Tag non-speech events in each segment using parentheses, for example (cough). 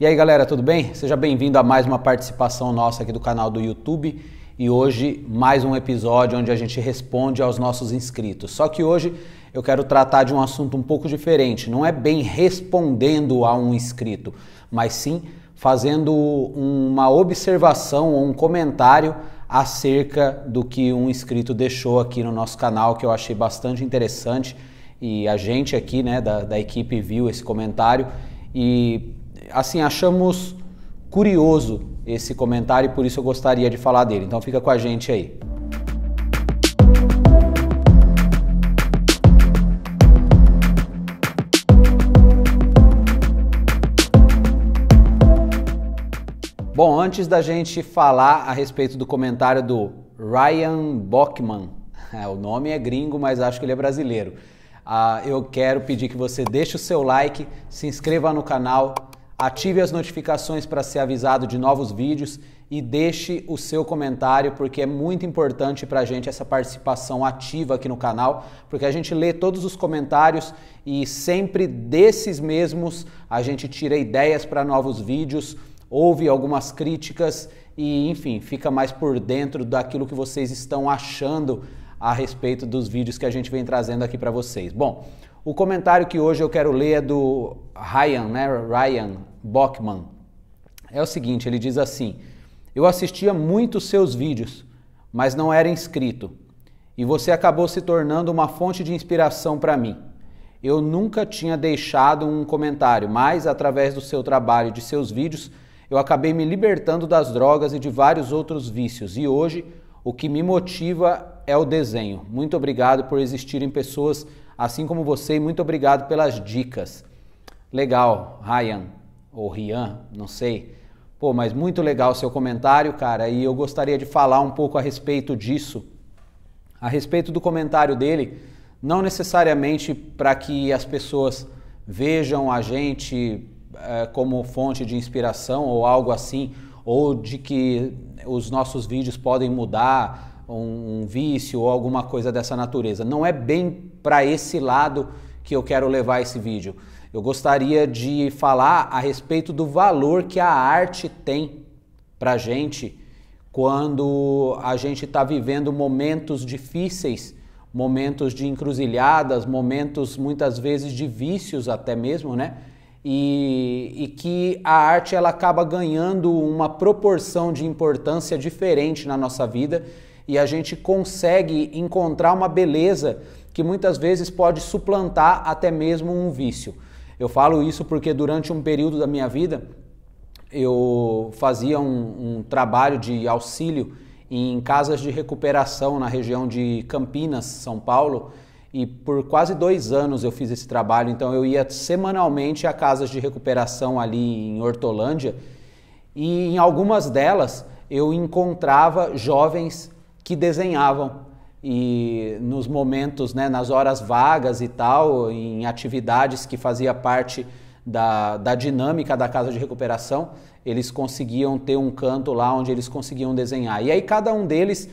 E aí galera, tudo bem? Seja bem-vindo a mais uma participação nossa aqui do canal do YouTube e hoje mais um episódio onde a gente responde aos nossos inscritos. Só que hoje eu quero tratar de um assunto um pouco diferente. Não é bem respondendo a um inscrito, mas sim fazendo uma observação ou um comentário acerca do que um inscrito deixou aqui no nosso canal que eu achei bastante interessante e a gente aqui né, da, da equipe viu esse comentário e assim, achamos curioso esse comentário e por isso eu gostaria de falar dele. Então fica com a gente aí. Bom, antes da gente falar a respeito do comentário do Ryan Bockman, é, (laughs) o nome é gringo, mas acho que ele é brasileiro. Ah, eu quero pedir que você deixe o seu like, se inscreva no canal, ative as notificações para ser avisado de novos vídeos e deixe o seu comentário, porque é muito importante para a gente essa participação ativa aqui no canal, porque a gente lê todos os comentários e sempre desses mesmos a gente tira ideias para novos vídeos, ouve algumas críticas e, enfim, fica mais por dentro daquilo que vocês estão achando a respeito dos vídeos que a gente vem trazendo aqui para vocês. Bom, o comentário que hoje eu quero ler é do Ryan, né? Ryan Bockman. É o seguinte, ele diz assim: Eu assistia muito seus vídeos, mas não era inscrito. E você acabou se tornando uma fonte de inspiração para mim. Eu nunca tinha deixado um comentário, mas através do seu trabalho e de seus vídeos, eu acabei me libertando das drogas e de vários outros vícios. E hoje, o que me motiva é o desenho. Muito obrigado por existirem pessoas assim como você, e muito obrigado pelas dicas. Legal, Ryan, ou Rian, não sei. Pô, mas muito legal o seu comentário, cara, e eu gostaria de falar um pouco a respeito disso. A respeito do comentário dele, não necessariamente para que as pessoas vejam a gente é, como fonte de inspiração ou algo assim, ou de que os nossos vídeos podem mudar um, um vício ou alguma coisa dessa natureza. Não é bem para esse lado que eu quero levar esse vídeo. Eu gostaria de falar a respeito do valor que a arte tem para gente quando a gente está vivendo momentos difíceis, momentos de encruzilhadas, momentos muitas vezes de vícios até mesmo, né? E, e, que a arte ela acaba ganhando uma proporção de importância diferente na nossa vida e a gente consegue encontrar uma beleza que muitas vezes pode suplantar até mesmo um vício. Eu falo isso porque durante um período da minha vida eu fazia um, um trabalho de auxílio em casas de recuperação na região de Campinas, São Paulo, e por quase dois anos eu fiz esse trabalho. Então eu ia semanalmente a casas de recuperação ali em Hortolândia e em algumas delas eu encontrava jovens que desenhavam e nos momentos, né, nas horas vagas e tal, em atividades que fazia parte da, da dinâmica da casa de recuperação, eles conseguiam ter um canto lá onde eles conseguiam desenhar. E aí cada um deles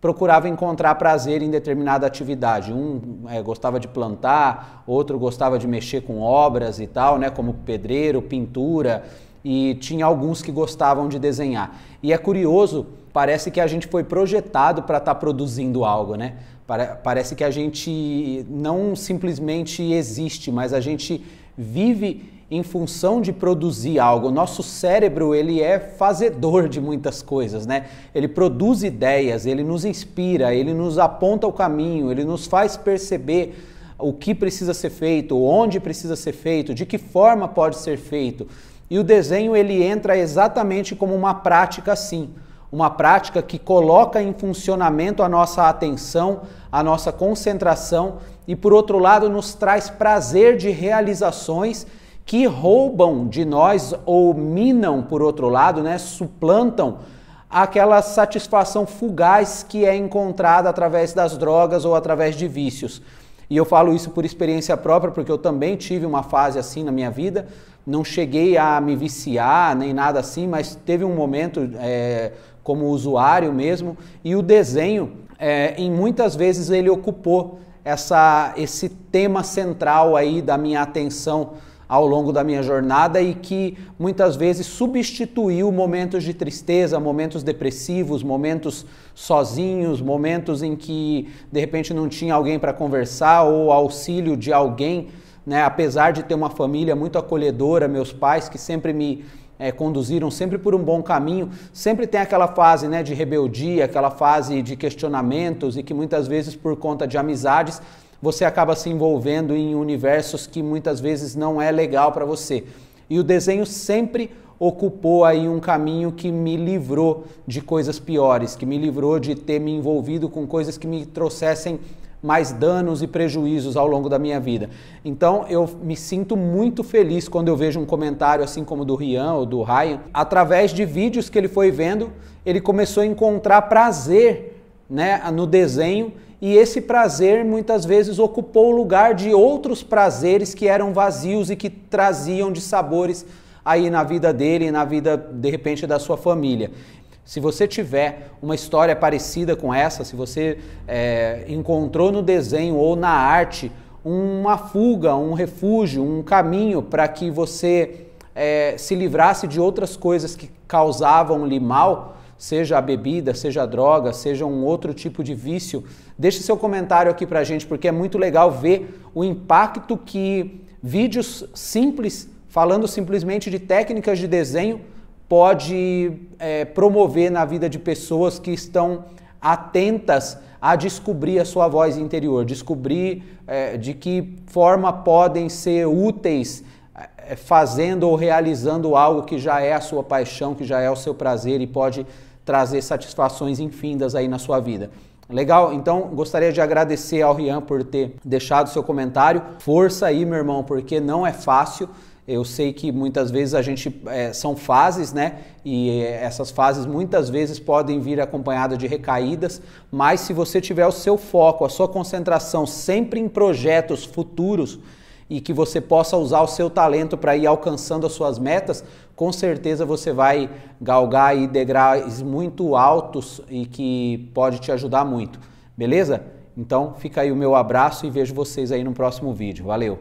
procurava encontrar prazer em determinada atividade. Um é, gostava de plantar, outro gostava de mexer com obras e tal, né, como pedreiro, pintura, e tinha alguns que gostavam de desenhar. E é curioso parece que a gente foi projetado para estar tá produzindo algo, né? Parece que a gente não simplesmente existe, mas a gente vive em função de produzir algo. O nosso cérebro, ele é fazedor de muitas coisas, né? Ele produz ideias, ele nos inspira, ele nos aponta o caminho, ele nos faz perceber o que precisa ser feito, onde precisa ser feito, de que forma pode ser feito. E o desenho ele entra exatamente como uma prática assim uma prática que coloca em funcionamento a nossa atenção, a nossa concentração e, por outro lado, nos traz prazer de realizações que roubam de nós ou minam, por outro lado, né, suplantam aquela satisfação fugaz que é encontrada através das drogas ou através de vícios. E eu falo isso por experiência própria, porque eu também tive uma fase assim na minha vida. Não cheguei a me viciar nem nada assim, mas teve um momento é, como usuário mesmo. E o desenho, é, em muitas vezes, ele ocupou essa, esse tema central aí da minha atenção ao longo da minha jornada e que muitas vezes substituiu momentos de tristeza, momentos depressivos, momentos sozinhos, momentos em que de repente não tinha alguém para conversar ou auxílio de alguém. Né? Apesar de ter uma família muito acolhedora, meus pais que sempre me é, conduziram sempre por um bom caminho, sempre tem aquela fase né, de rebeldia, aquela fase de questionamentos e que muitas vezes por conta de amizades você acaba se envolvendo em universos que muitas vezes não é legal para você. E o desenho sempre ocupou aí um caminho que me livrou de coisas piores, que me livrou de ter me envolvido com coisas que me trouxessem mais danos e prejuízos ao longo da minha vida. Então eu me sinto muito feliz quando eu vejo um comentário assim como do Rian ou do Ryan, através de vídeos que ele foi vendo, ele começou a encontrar prazer, né, no desenho e esse prazer muitas vezes ocupou o lugar de outros prazeres que eram vazios e que traziam de sabores aí na vida dele e na vida de repente da sua família. Se você tiver uma história parecida com essa, se você é, encontrou no desenho ou na arte uma fuga, um refúgio, um caminho para que você é, se livrasse de outras coisas que causavam-lhe mal, seja a bebida, seja a droga, seja um outro tipo de vício. Deixe seu comentário aqui a gente, porque é muito legal ver o impacto que vídeos simples, falando simplesmente de técnicas de desenho, pode é, promover na vida de pessoas que estão atentas a descobrir a sua voz interior, descobrir é, de que forma podem ser úteis é, fazendo ou realizando algo que já é a sua paixão, que já é o seu prazer e pode trazer satisfações infindas aí na sua vida. Legal? Então, gostaria de agradecer ao Rian por ter deixado seu comentário. Força aí, meu irmão, porque não é fácil. Eu sei que muitas vezes a gente é, são fases, né? E é, essas fases muitas vezes podem vir acompanhadas de recaídas, mas se você tiver o seu foco, a sua concentração sempre em projetos futuros, e que você possa usar o seu talento para ir alcançando as suas metas, com certeza você vai galgar aí degraus muito altos e que pode te ajudar muito. Beleza? Então fica aí o meu abraço e vejo vocês aí no próximo vídeo. Valeu!